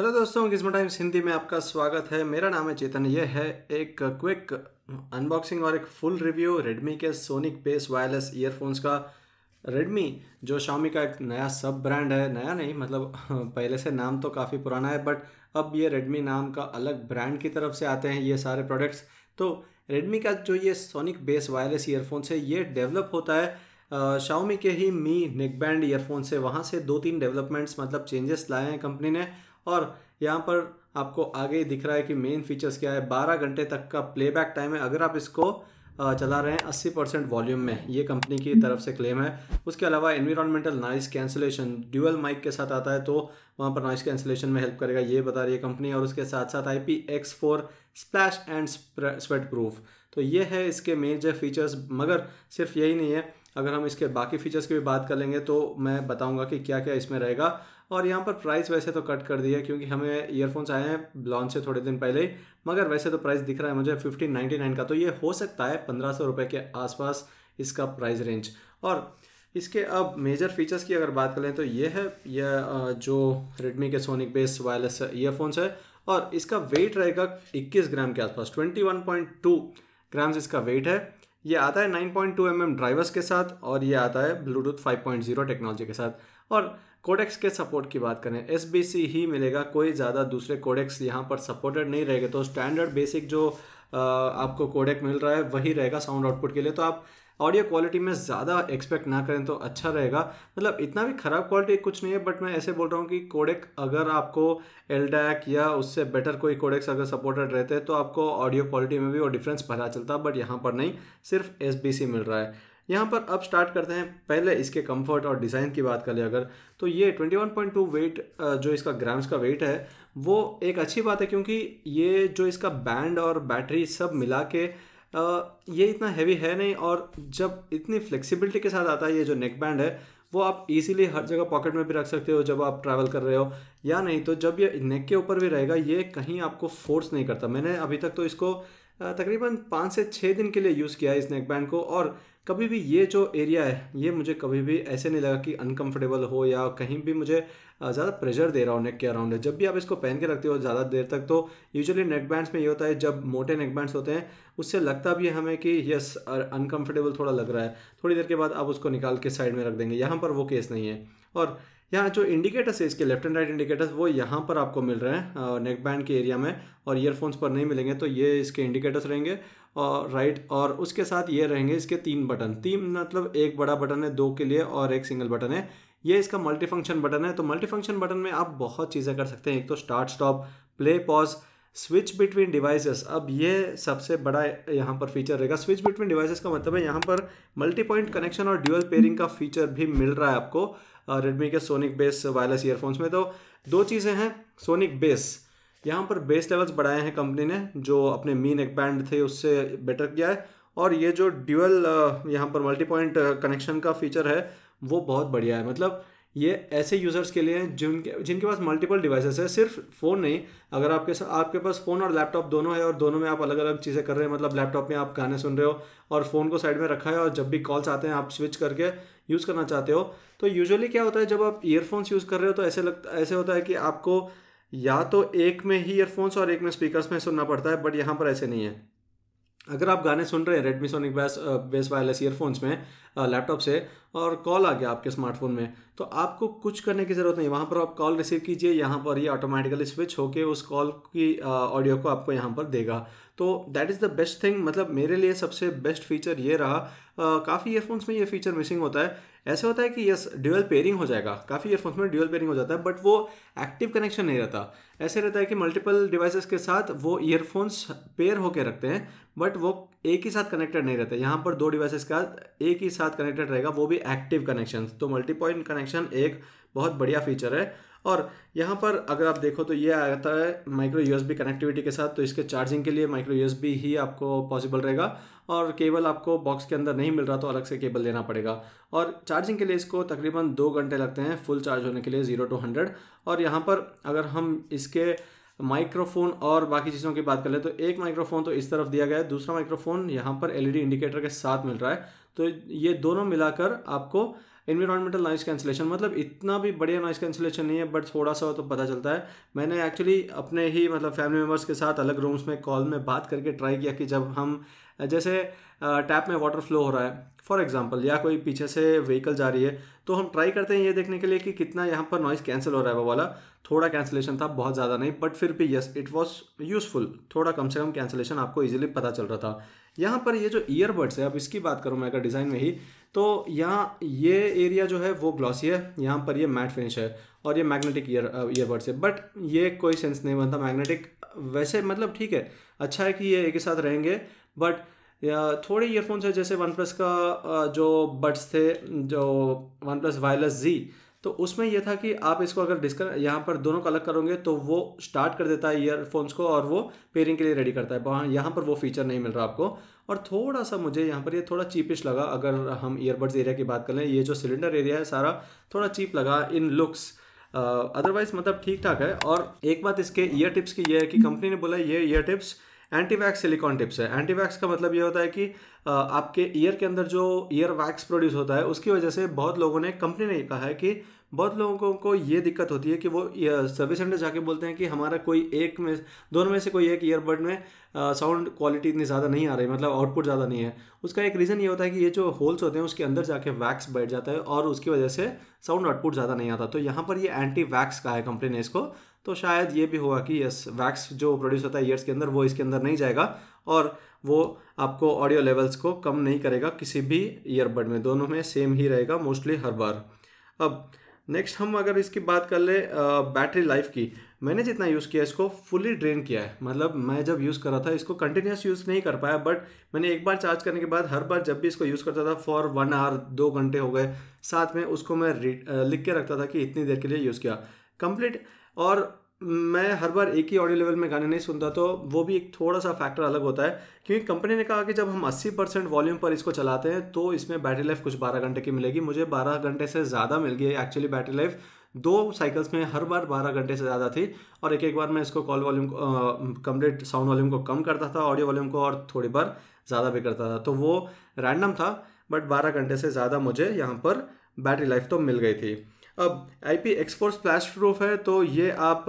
Hello दोस्तों किस्मत times Hindi में आपका स्वागत है मेरा नाम है चेतन ये है एक क्विक अनबॉक्सिंग और एक फुल रिव्यू रेडमी के सोनिक बेस वायरलेस ईयरफोन्स का रेडमी जो शामी का एक नया सब ब्रांड है नया नहीं मतलब पहले से नाम तो काफ़ी पुराना है बट अब ये रेडमी नाम का अलग ब्रांड की तरफ से आते हैं ये सारे प्रोडक्ट्स तो रेडमी का जो ये सोनिक बेस वायरलेस ईयरफोन्स है ये डेवलप होता है शाओमी के ही मी नेक बैंड ईयरफोन से वहाँ से दो तीन डेवलपमेंट्स मतलब चेंजेस लाए हैं कंपनी ने और यहाँ पर आपको आगे ही दिख रहा है कि मेन फीचर्स क्या है बारह घंटे तक का प्लेबैक टाइम है अगर आप इसको चला रहे हैं 80 परसेंट वॉल्यूम में ये कंपनी की हम्म। तरफ से क्लेम है उसके अलावा environmental noise cancellation dual mic के साथ आता है तो वहाँ पर नॉइस कैंसिलेशन में हेल्प करेगा ये बता रही है कंपनी और उसके साथ साथ I P X four splash and sweat proof तो ये है इसके मेजर फीचर्स मगर सिर्फ यही नहीं है अगर हम इसके बाकी फीचर्स की भी बात कर लेंगे तो मैं बताऊँगा कि क्या क्या इसमें रहेगा और यहाँ पर प्राइस वैसे तो कट कर दिया क्योंकि हमें ईयरफोन्स आए हैं लॉन्च से थोड़े दिन पहले ही मगर वैसे तो प्राइस दिख रहा है मुझे फिफ्टीन नाइन्टी नाइन का तो ये हो सकता है पंद्रह सौ रुपये के आसपास इसका प्राइस रेंज और इसके अब मेजर फीचर्स की अगर बात करें तो ये है यह जो रेडमी के सोनिक बेस वायरलेस ईयरफोन्स है और इसका वेट रहेगा इक्कीस ग्राम के आसपास टू ग्राम्स इसका वेट है ये आता है नाइन पॉइंट एम ड्राइवर्स के साथ और ये आता है ब्लूटूथ जीरो टेक्नोलॉजी के साथ और कोडेक्स के सपोर्ट की बात करें एस ही मिलेगा कोई ज़्यादा दूसरे कोडेक्स यहाँ पर सपोर्टेड नहीं रहेगा तो स्टैंडर्ड बेसिक जो आपको कोडेक मिल रहा है वही रहेगा साउंड आउटपुट के लिए तो आप ऑडियो क्वालिटी में ज़्यादा एक्सपेक्ट ना करें तो अच्छा रहेगा मतलब इतना भी ख़राब क्वालिटी कुछ नहीं है बट मैं ऐसे बोल रहा हूँ कि कोडेक अगर आपको एल या उससे बेटर कोई कोडेक्स अगर सपोर्टेड रहते तो आपको ऑडियो क्वालिटी में भी वो डिफरेंस पता चलता बट यहाँ पर नहीं सिर्फ एस मिल रहा है यहाँ पर अब स्टार्ट करते हैं पहले इसके कंफर्ट और डिज़ाइन की बात करें अगर तो ये 21.2 वेट जो इसका ग्राम्स का वेट है वो एक अच्छी बात है क्योंकि ये जो इसका बैंड और बैटरी सब मिला के ये इतना हैवी है नहीं और जब इतनी फ्लेक्सिबिलिटी के साथ आता है ये जो नेक बैंड है वो आप इजीली हर जगह पॉकेट में भी रख सकते हो जब आप ट्रैवल कर रहे हो या नहीं तो जब ये नेक के ऊपर भी रहेगा ये कहीं आपको फोर्स नहीं करता मैंने अभी तक तो इसको तकरीबन पाँच से छः दिन के लिए यूज़ किया है इस नेक बैंड को और कभी भी ये जो एरिया है ये मुझे कभी भी ऐसे नहीं लगा कि अनकंफर्टेबल हो या कहीं भी मुझे ज़्यादा प्रेशर दे रहा हो नेक के अराउंड है जब भी आप इसको पहन के रखते हो ज़्यादा देर तक तो यूजुअली नेक बैंड्स में ये होता है जब मोटे नेक बैंड्स होते हैं उससे लगता भी है हमें कि यस अनकंफर्टेबल थोड़ा लग रहा है थोड़ी देर के बाद आप उसको निकाल के साइड में रख देंगे यहाँ पर वो केस नहीं है और यहाँ जो इंडिकेटर्स है इसके लेफ्ट एंड राइट इंडिकेटर्स वो यहाँ पर आपको मिल रहे हैं नेक बैंड के एरिया में और ईयरफोन्स पर नहीं मिलेंगे तो ये इसके इंडिकेटर्स रहेंगे और राइट और उसके साथ ये रहेंगे इसके तीन बटन तीन मतलब एक बड़ा बटन है दो के लिए और एक सिंगल बटन है ये इसका मल्टी फंक्शन बटन है तो मल्टी फंक्शन बटन में आप बहुत चीज़ें कर सकते हैं एक तो start stop play pause switch between devices अब ये सबसे बड़ा यहाँ पर फीचर रहेगा स्विच बिटवीन डिवाइसेस का मतलब है यहाँ पर मल्टी पॉइंट कनेक्शन और ड्यूअल पेयरिंग का फीचर भी मिल रहा है आपको रेडमी के सोनिक बेस वायरलेस ईयरफोन्स में तो दो चीज़ें हैं सोनिक बेस यहाँ पर बेस लेवल्स बढ़ाए हैं कंपनी ने जो अपने मीन एक बैंड थे उससे बेटर किया है और ये जो ड्यूअल यहाँ पर मल्टी पॉइंट कनेक्शन का फीचर है वो बहुत बढ़िया है मतलब ये ऐसे यूज़र्स के लिए हैं जिनके जिनके पास मल्टीपल डिवाइसेस है सिर्फ फ़ोन नहीं अगर आपके आपके पास फ़ोन और लैपटॉप दोनों है और दोनों में आप अलग अलग चीज़ें कर रहे हैं मतलब लैपटॉप में आप गाने सुन रहे हो और फ़ोन को साइड में रखा है और जब भी कॉल्स आते हैं आप स्विच करके यूज़ करना चाहते हो तो यूजली क्या होता है जब आप ईयरफोन्स यूज़ कर रहे हो तो ऐसे लगता ऐसे होता है कि आपको या तो एक में ही ईयरफोन्स और एक में स्पीकर्स में सुनना पड़ता है बट यहाँ पर ऐसे नहीं है अगर आप गाने सुन रहे हैं Redmi sonic bass bass wireless earphones में लैपटॉप से और कॉल आ गया आपके स्मार्टफोन में तो आपको कुछ करने की ज़रूरत नहीं वहाँ पर आप कॉल रिसीव कीजिए यहाँ पर ये ऑटोमेटिकली स्विच होकर उस कॉल की ऑडियो को आपको यहाँ पर देगा तो that is the best thing मतलब मेरे लिए सबसे बेस्ट फीचर ये रहा काफ़ी ईयरफोन्स में ये फीचर मिसिंग होता है ऐसे होता है कि यस ड्यूअल पेयरिंग हो जाएगा काफ़ी ईयरफोन्स में ड्यूअल पेयरिंग हो जाता है बट वो एक्टिव कनेक्शन नहीं रहता ऐसे रहता है कि मल्टीपल डिवाइसेस के साथ वो ईयरफोन्स पेयर होकर रखते हैं बट वो एक ही साथ कनेक्टेड नहीं रहता यहाँ पर दो डिवाइसेस का एक ही साथ कनेक्टेड रहेगा वो भी एक्टिव कनेक्शन तो मल्टीपॉइंट कनेक्शन एक बहुत बढ़िया फीचर है और यहाँ पर अगर आप देखो तो ये आता है माइक्रो यूएसबी कनेक्टिविटी के साथ तो इसके चार्जिंग के लिए माइक्रो यूएसबी ही आपको पॉसिबल रहेगा और केबल आपको बॉक्स के अंदर नहीं मिल रहा तो अलग से केबल लेना पड़ेगा और चार्जिंग के लिए इसको तकरीबन दो घंटे लगते हैं फुल चार्ज होने के लिए ज़ीरो टू हंड्रेड और यहाँ पर अगर हम इसके माइक्रोफोन और बाकी चीज़ों की बात कर ले तो एक माइक्रोफोन तो इस तरफ दिया गया है दूसरा माइक्रोफोन यहाँ पर एलईडी इंडिकेटर e के साथ मिल रहा है तो ये दोनों मिलाकर आपको इन्वायरमेंटल नॉइस कैंसिलेशन मतलब इतना भी बढ़िया नॉइस कैंसिलेशन नहीं है बट थोड़ा सा तो पता चलता है मैंने एक्चुअली अपने ही मतलब फैमिली मेम्बर्स के साथ अलग रूम्स में कॉल में बात करके ट्राई किया कि जब हम जैसे टैप में वाटर फ्लो हो रहा है फॉर एग्जाम्पल या कोई पीछे से व्हीकल जा रही है तो हम ट्राई करते हैं ये देखने के लिए कि कितना यहाँ पर नॉइज़ कैंसिल हो रहा है वो वाला थोड़ा कैंसिलेशन था बहुत ज़्यादा नहीं बट फिर भी यस इट वॉज यूजफुल थोड़ा कम से कम कैंसिलेशन आपको ईजिली पता चल रहा था यहाँ पर ये जो ईयरबड्स है अब इसकी बात करूँ मैं अगर डिज़ाइन में ही तो यहाँ ये एरिया जो है वो ग्लॉसी है यहाँ पर ये मैट फिनिश है और ये मैग्नेटिक ईयर ईयरबड्स है बट ये कोई सेंस नहीं बनता मैग्नेटिक वैसे मतलब ठीक है अच्छा है कि ये एक ही साथ रहेंगे बट थोड़े ईयरफोन्स है जैसे वन प्लस का जो बड्स थे जो वन प्लस वायरलेस जी तो उसमें यह था कि आप इसको अगर डिस्क यहाँ पर दोनों को अलग करोगे तो वो स्टार्ट कर देता है ईयरफोन्स को और वो पेयरिंग के लिए रेडी करता है वहाँ यहाँ पर वो फीचर नहीं मिल रहा आपको और थोड़ा सा मुझे यहाँ पर ये यह थोड़ा चीपिश लगा अगर हम ईयरबड्स एरिया की बात कर लें ये जो सिलेंडर एरिया है सारा थोड़ा चीप लगा इन लुक्स अदरवाइज मतलब ठीक ठाक है और एक बात इसके ईयर टिप्स की ये है कि कंपनी ने बोला ये ear tips anti wax silicone tips है एंटी वैक्स का मतलब ये होता है कि आपके ईयर के अंदर जो ईयर वैक्स प्रोड्यूस होता है उसकी वजह से बहुत लोगों ने कंपनी ने कहा है कि बहुत लोगों को ये दिक्कत होती है कि वो सर्विस सेंटर जाके बोलते हैं कि हमारा कोई एक में दोनों में से कोई एक ईयरबड में साउंड क्वालिटी इतनी ज़्यादा नहीं आ रही मतलब आउटपुट ज़्यादा नहीं है उसका एक रीज़न ये होता है कि ये जो होल्स होते हैं उसके अंदर जाके वैक्स बैठ जाता है और उसकी वजह से साउंड आउटपुट ज़्यादा नहीं आता तो यहाँ पर ये एंटी वैक्स का है कंपनी ने इसको तो शायद ये भी होगा कि यस वैक्स जो प्रोड्यूस होता है ईयर्स के अंदर वो इसके अंदर नहीं जाएगा और वो आपको ऑडियो लेवल्स को कम नहीं करेगा किसी भी ईयरबड में दोनों में सेम ही रहेगा मोस्टली हर बार अब नेक्स्ट हम अगर इसकी बात कर ले बैटरी लाइफ की मैंने जितना यूज़ किया इसको फुली ड्रेन किया है मतलब मैं जब यूज़ कर रहा था इसको कंटिन्यूस यूज़ नहीं कर पाया बट मैंने एक बार चार्ज करने के बाद हर बार जब भी इसको यूज़ करता था फॉर वन आवर दो घंटे हो गए साथ में उसको मैं लिख के रखता था कि इतनी देर के लिए यूज़ किया कंप्लीट और मैं हर बार एक ही ऑडियो लेवल में गाने नहीं सुनता तो वो भी एक थोड़ा सा फैक्टर अलग होता है क्योंकि कंपनी ने कहा कि जब हम 80 परसेंट वॉल्यूम पर इसको चलाते हैं तो इसमें बैटरी लाइफ कुछ 12 घंटे की मिलेगी मुझे 12 घंटे से ज़्यादा मिल गई एक्चुअली बैटरी लाइफ दो साइकिल्स में हर बार बारह घंटे से ज़्यादा थी और एक एक बार मैं इसको call volume complete sound volume को कम करता था ऑडियो वॉल्यूम को और थोड़ी बार ज़्यादा भी करता था तो वो रैंडम था बट बारह घंटे से ज़्यादा मुझे यहाँ पर बैटरी लाइफ तो मिल गई थी अब I P export splash proof है तो ये आप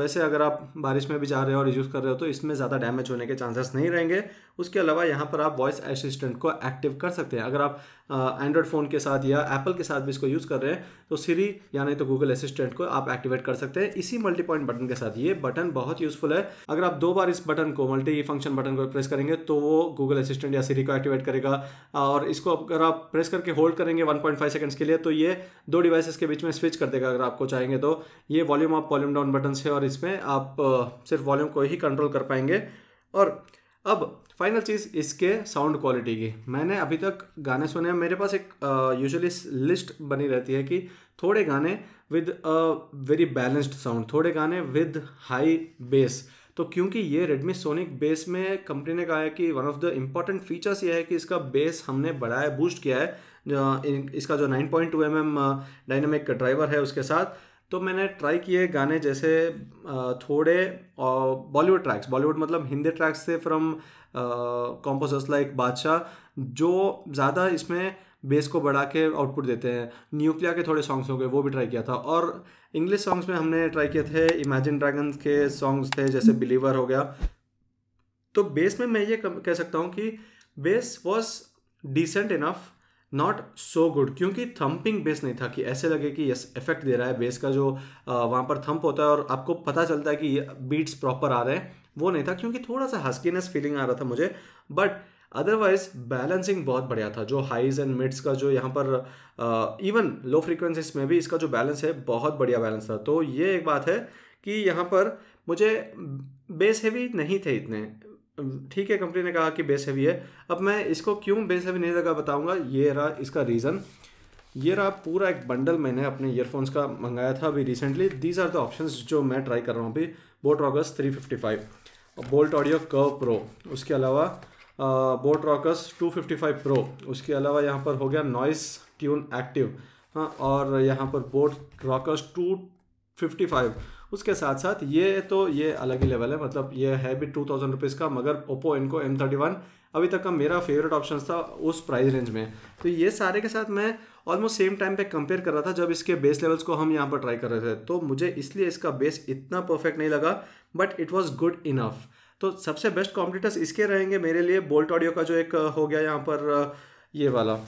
वैसे अगर आप बारिश में भी जा रहे हो और यूज़ कर रहे हो तो इसमें ज़्यादा डैमेज होने के चांसेस नहीं रहेंगे उसके अलावा यहाँ पर आप वॉइस असिस्टेंट को एक्टिव कर सकते हैं अगर आप एंड्रॉयड फ़ोन के साथ या एप्पल के साथ भी इसको यूज़ कर रहे हैं तो सीरी या नहीं तो गूगल असिस्टेंट को आप एक्टिवेट कर सकते हैं इसी मल्टी पॉइंट बटन के साथ ये बटन बहुत यूज़फुल है अगर आप दो बार इस बटन को मल्टी फंक्शन बटन को प्रेस करेंगे तो वो गूगल असिस्टेंट या सीरी को एक्टिवेट करेगा और इसको अगर आप प्रेस करके होल्ड करेंगे वन पॉइंट फाइव सेकेंड्स के लिए तो ये दो डिवाइसेस के बीच में स्विच कर देगा अगर आपको चाहेंगे तो ये वॉल्यूम आप वॉल्यूम डाउन बटन से और इसमें आप सिर्फ वॉल्यूम को ही कंट्रोल कर पाएंगे और अब फाइनल चीज़ इसके साउंड क्वालिटी की मैंने अभी तक गाने सुने हैं मेरे पास एक यूजुअली लिस्ट बनी रहती है कि थोड़े गाने with a very balanced sound थोड़े गाने विद हाई बेस तो क्योंकि ये Redmi Sonic बेस में कंपनी ने कहा है कि one of the important features ये है कि इसका बेस हमने बढ़ाया बूस्ट किया है इसका जो 9.2 पॉइंट mm डायनेमिक ड्राइवर है उसके साथ तो मैंने ट्राई किए गाने जैसे थोड़े बॉलीवुड ट्रैक्स बॉलीवुड मतलब हिंदी ट्रैक्स से फ्रॉम कॉम्पोजर्स लाइक बादशाह जो ज़्यादा इसमें बेस को बढ़ा के आउटपुट देते हैं न्यूक्लिया के थोड़े सॉन्ग्स हो गए वो भी ट्राई किया था और इंग्लिश सॉन्ग्स में हमने ट्राई किए थे इमेजिन ड्रैगन्स के सॉन्ग्स थे जैसे बिलीवर हम्म। हो गया तो बेस में मैं ये कह सकता हूँ कि bass was decent enough not so good क्योंकि थम्पिंग बेस नहीं था कि ऐसे लगे कि यस इफेक्ट दे रहा है बेस का जो वहाँ पर थम्प होता है और आपको पता चलता है कि बीट्स प्रॉपर आ रहे हैं वो नहीं था क्योंकि थोड़ा सा हस्कीनेस फीलिंग आ रहा था मुझे बट अदरवाइज बैलेंसिंग बहुत बढ़िया था जो हाइज एंड मिड्स का जो यहाँ पर इवन लो फ्रिक्वेंसीज में भी इसका जो बैलेंस है बहुत बढ़िया बैलेंस था तो ये एक बात है कि यहाँ पर मुझे बेस हैवी नहीं थे इतने ठीक है कंपनी ने कहा कि बेस हैवी है अब मैं इसको क्यों बेस हैवी नहीं लगा बताऊंगा ये रहा इसका रीज़न ये रहा पूरा एक बंडल मैंने अपने ईयरफोन्स का मंगाया था अभी recently these are the option जो मैं ट्राई कर रहा हूँ अभी boAt Rockerz three fifty five Boult Audio Curve Pro उसके अलावा boAt Rockerz two fifty five Pro उसके अलावा यहाँ पर हो गया नॉइस ट्यून एक्टिव हाँ और यहाँ पर boAt Rockerz two fifty five उसके साथ साथ ये तो ये अलग ही लेवल है मतलब ये है भी टू थाउजेंड रुपीज़ का मगर ओप्पो इनको एम थर्टी वन अभी तक का मेरा फेवरेट ऑप्शन था उस प्राइस रेंज में तो ये सारे के साथ मैं ऑलमोस्ट सेम टाइम पे कंपेयर कर रहा था जब इसके बेस लेवल्स को हम यहाँ पर ट्राई कर रहे थे तो मुझे इसलिए इसका बेस इतना परफेक्ट नहीं लगा but it was good enough तो सबसे बेस्ट कॉम्पिटिटर्स इसके रहेंगे मेरे लिए बोल्ट ऑडियो का जो एक हो गया यहाँ पर ये वाला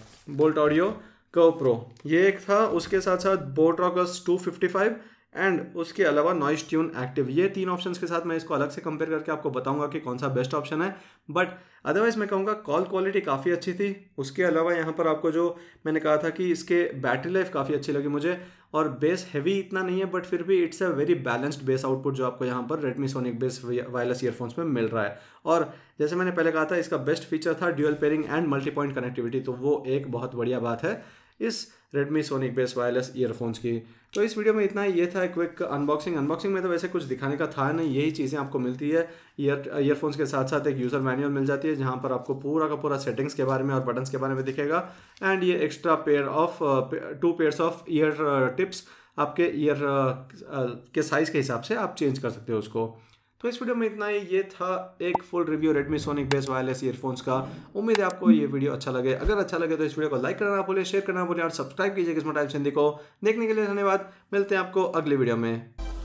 बोल्ट ऑडियो कव प्रो ये एक था उसके साथ साथ boAt two fifty five and उसके अलावा नॉइस ट्यून एक्टिव ये तीन ऑप्शन के साथ मैं इसको अलग से कंपेयर करके आपको बताऊंगा कि कौन सा बेस्ट ऑप्शन है बट अदरवाइज़ मैं कहूँगा कॉल क्वालिटी काफ़ी अच्छी थी उसके अलावा यहाँ पर आपको जो मैंने कहा था कि इसके बैटरी लाइफ काफ़ी अच्छी लगी मुझे और बेस हैवी इतना नहीं है बट फिर भी it's a very balanced bass output जो आपको यहाँ पर Redmi sonic bass wireless earphones में मिल रहा है और जैसे मैंने पहले कहा था इसका बेस्ट फीचर था dual pairing and multi point connectivity तो वो एक बहुत बढ़िया बात है इस Redmi sonic bass wireless earphones की तो इस वीडियो में इतना ही ये था क्विक अनबॉक्सिंग अनबॉक्सिंग में तो वैसे कुछ दिखाने का था नहीं यही चीज़ें आपको मिलती है ईयर ईयरफोन्स के साथ साथ एक यूज़र मैनुअल मिल जाती है जहाँ पर आपको पूरा का पूरा सेटिंग्स के बारे में और बटन्स के बारे में दिखेगा एंड ये extra pair of two pairs of ear tips आपके ईयर uh, uh, के साइज़ के हिसाब से आप चेंज कर सकते हो उसको तो इस वीडियो में इतना ही ये था एक full review Redmi sonic bass wireless earphones का उम्मीद है आपको ये वीडियो अच्छा लगे अगर अच्छा लगे तो इस वीडियो को लाइक करना बोले शेयर करना बोले और सब्सक्राइब कीजिए किस्मत टाइप सिंधी को देखने के लिए धन्यवाद मिलते हैं आपको अगले वीडियो में